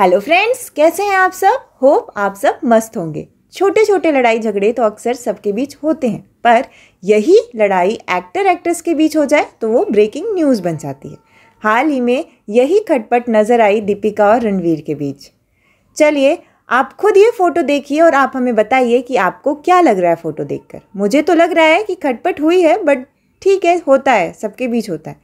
hello friends कैसे हैं आप सब होप आप सब मस्त होंगे छोटे छोटे लड़ाई झगड़े तो अक्सर सबके बीच होते हैं पर यही लड़ाई एक्टर एक्ट्रेस के बीच हो जाए तो वो ब्रेकिंग न्यूज़ बन जाती है हाल ही में यही खटपट नज़र आई दीपिका और रणवीर के बीच चलिए आप खुद ये फ़ोटो देखिए और आप हमें बताइए कि आपको क्या लग रहा है फ़ोटो देखकर मुझे तो लग रहा है कि खटपट हुई है बट ठीक है होता है सबके बीच होता है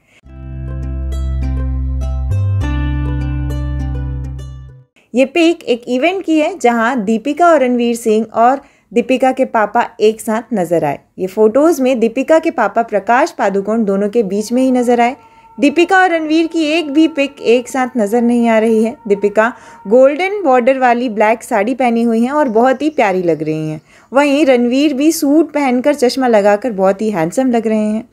ये पिक एक इवेंट की है जहां दीपिका और रणवीर सिंह और दीपिका के पापा एक साथ नजर आए ये फोटोज में दीपिका के पापा प्रकाश पादुकोण दोनों के बीच में ही नजर आए दीपिका और रणवीर की एक भी पिक एक साथ नजर नहीं आ रही है दीपिका गोल्डन बॉर्डर वाली ब्लैक साड़ी पहनी हुई हैं और बहुत ही प्यारी लग रही हैं वहीं रणवीर भी सूट पहनकर चश्मा लगाकर बहुत ही हैंडसम लग रहे हैं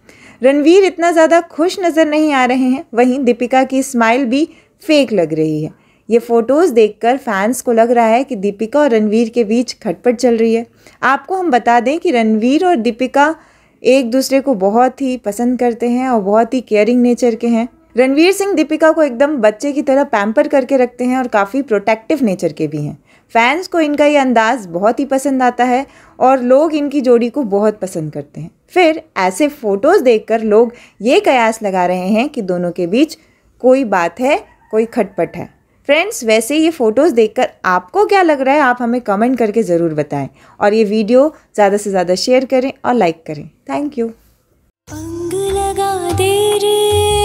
रणवीर इतना ज़्यादा खुश नज़र नहीं आ रहे हैं वहीं दीपिका की स्माइल भी फेक लग रही है ये फ़ोटोज़ देखकर फैंस को लग रहा है कि दीपिका और रणवीर के बीच खटपट चल रही है आपको हम बता दें कि रणवीर और दीपिका एक दूसरे को बहुत ही पसंद करते हैं और बहुत ही केयरिंग नेचर के हैं रणवीर सिंह दीपिका को एकदम बच्चे की तरह पैम्पर करके रखते हैं और काफ़ी प्रोटेक्टिव नेचर के भी हैं फैंस को इनका ये अंदाज़ बहुत ही पसंद आता है और लोग इनकी जोड़ी को बहुत पसंद करते हैं फिर ऐसे फ़ोटोज़ देखकर लोग ये कयास लगा रहे हैं कि दोनों के बीच कोई बात है कोई खटपट है फ्रेंड्स वैसे ये फ़ोटोज़ देखकर आपको क्या लग रहा है आप हमें कमेंट करके ज़रूर बताएं और ये वीडियो ज़्यादा से ज़्यादा शेयर करें और लाइक करें थैंक यू